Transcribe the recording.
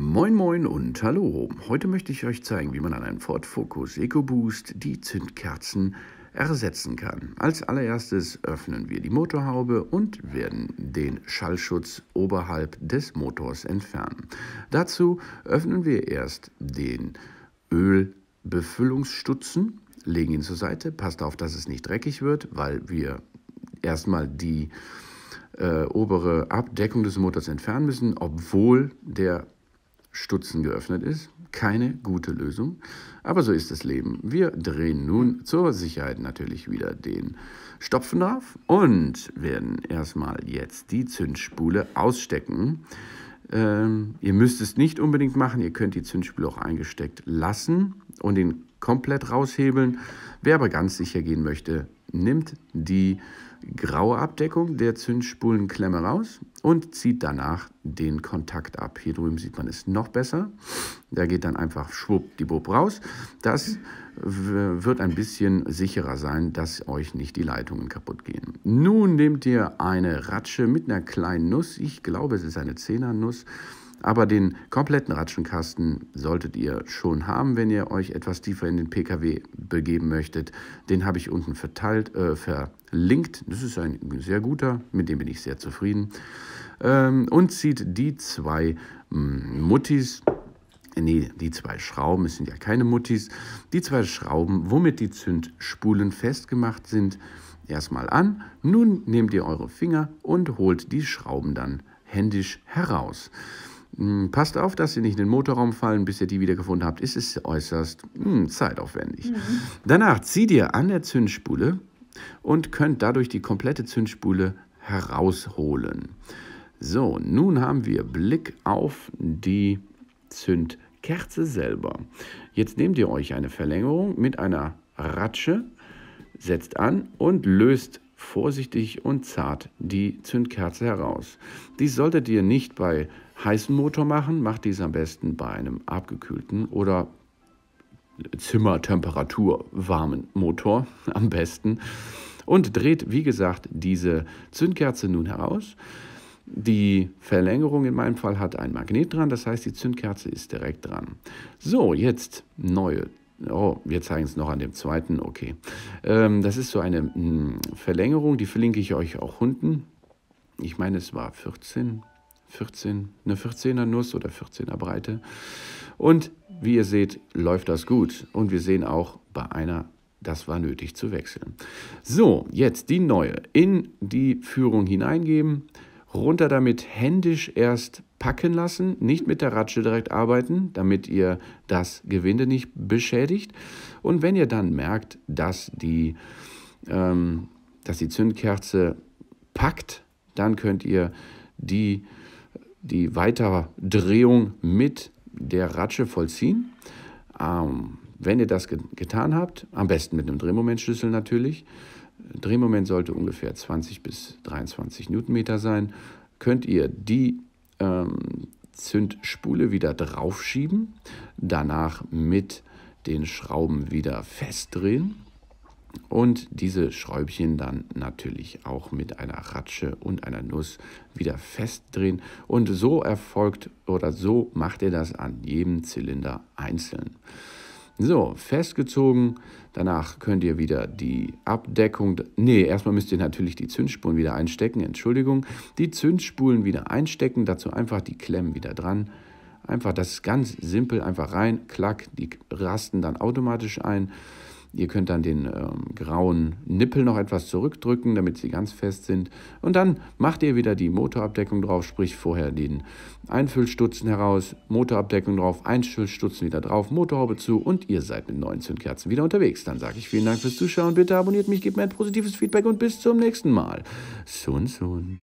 Moin Moin und Hallo! Heute möchte ich euch zeigen, wie man an einem Ford Focus EcoBoost die Zündkerzen ersetzen kann. Als allererstes öffnen wir die Motorhaube und werden den Schallschutz oberhalb des Motors entfernen. Dazu öffnen wir erst den Ölbefüllungsstutzen, legen ihn zur Seite, passt auf, dass es nicht dreckig wird, weil wir erstmal die äh, obere Abdeckung des Motors entfernen müssen, obwohl der Stutzen geöffnet ist. Keine gute Lösung, aber so ist das Leben. Wir drehen nun zur Sicherheit natürlich wieder den Stopfen drauf und werden erstmal jetzt die Zündspule ausstecken. Ähm, ihr müsst es nicht unbedingt machen, ihr könnt die Zündspule auch eingesteckt lassen und ihn komplett raushebeln. Wer aber ganz sicher gehen möchte, nimmt die Zündspule graue Abdeckung der Zündspulenklemme raus und zieht danach den Kontakt ab. Hier drüben sieht man es noch besser. Da geht dann einfach schwuppdiwupp raus. Das wird ein bisschen sicherer sein, dass euch nicht die Leitungen kaputt gehen. Nun nehmt ihr eine Ratsche mit einer kleinen Nuss. Ich glaube, es ist eine Zehnernuss. nuss aber den kompletten Ratschenkasten solltet ihr schon haben, wenn ihr euch etwas tiefer in den PKW begeben möchtet. Den habe ich unten verteilt, äh, verlinkt. Das ist ein sehr guter, mit dem bin ich sehr zufrieden. Ähm, und zieht die zwei mm, Muttis, nee, die zwei Schrauben, es sind ja keine Muttis, die zwei Schrauben, womit die Zündspulen festgemacht sind, erstmal an. Nun nehmt ihr eure Finger und holt die Schrauben dann händisch heraus. Hm, passt auf, dass Sie nicht in den Motorraum fallen, bis ihr die wiedergefunden habt. Ist Es äußerst mh, hm, zeitaufwendig. Mhm. Danach zieht ihr an der Zündspule und könnt dadurch die komplette Zündspule herausholen. So, nun haben wir Blick auf die Zündkerze selber. Jetzt nehmt ihr euch eine Verlängerung mit einer Ratsche, setzt an und löst vorsichtig und zart die Zündkerze heraus. Dies solltet ihr nicht bei heißen Motor machen, macht dies am besten bei einem abgekühlten oder Zimmertemperatur warmen Motor am besten und dreht, wie gesagt, diese Zündkerze nun heraus. Die Verlängerung in meinem Fall hat ein Magnet dran, das heißt, die Zündkerze ist direkt dran. So, jetzt neue. Oh, wir zeigen es noch an dem zweiten, okay. Ähm, das ist so eine mh, hm, Verlängerung, die verlinke ich euch auch unten. Ich meine, es war 14, 14, eine 14er Nuss oder 14er Breite. Und wie ihr seht, läuft das gut. Und wir sehen auch bei einer, das war nötig zu wechseln. So, jetzt die neue. In die Führung hineingeben, runter damit händisch erst packen lassen, nicht mit der Ratsche direkt arbeiten, damit ihr das Gewinde nicht beschädigt. Und wenn ihr dann merkt, dass die, ähm, dass die Zündkerze packt, dann könnt ihr die die Weiterdrehung mit der Ratsche vollziehen. Ähm, wenn ihr das get getan habt, am besten mit einem Drehmomentschlüssel natürlich. Drehmoment sollte ungefähr 20 bis 23 Newtonmeter sein. Könnt ihr die ähm, Zündspule wieder draufschieben, danach mit den Schrauben wieder festdrehen und diese Schräubchen dann natürlich auch mit einer Ratsche und einer Nuss wieder festdrehen und so erfolgt oder so macht ihr das an jedem Zylinder einzeln. So, festgezogen. Danach könnt ihr wieder die Abdeckung. Ne, erstmal müsst ihr natürlich die Zündspulen wieder einstecken. Entschuldigung. Die Zündspulen wieder einstecken. Dazu einfach die Klemmen wieder dran. Einfach, das ist ganz simpel. Einfach rein, klack. Die rasten dann automatisch ein. Ihr könnt dann den ähm, grauen Nippel noch etwas zurückdrücken, damit sie ganz fest sind. Und dann macht ihr wieder die Motorabdeckung drauf, sprich vorher den Einfüllstutzen heraus, Motorabdeckung drauf, Einfüllstutzen wieder drauf, Motorhaube zu und ihr seid mit 19 Kerzen wieder unterwegs. Dann sage ich vielen Dank fürs Zuschauen, bitte abonniert mich, gebt mir ein positives Feedback und bis zum nächsten Mal. Soon, soon.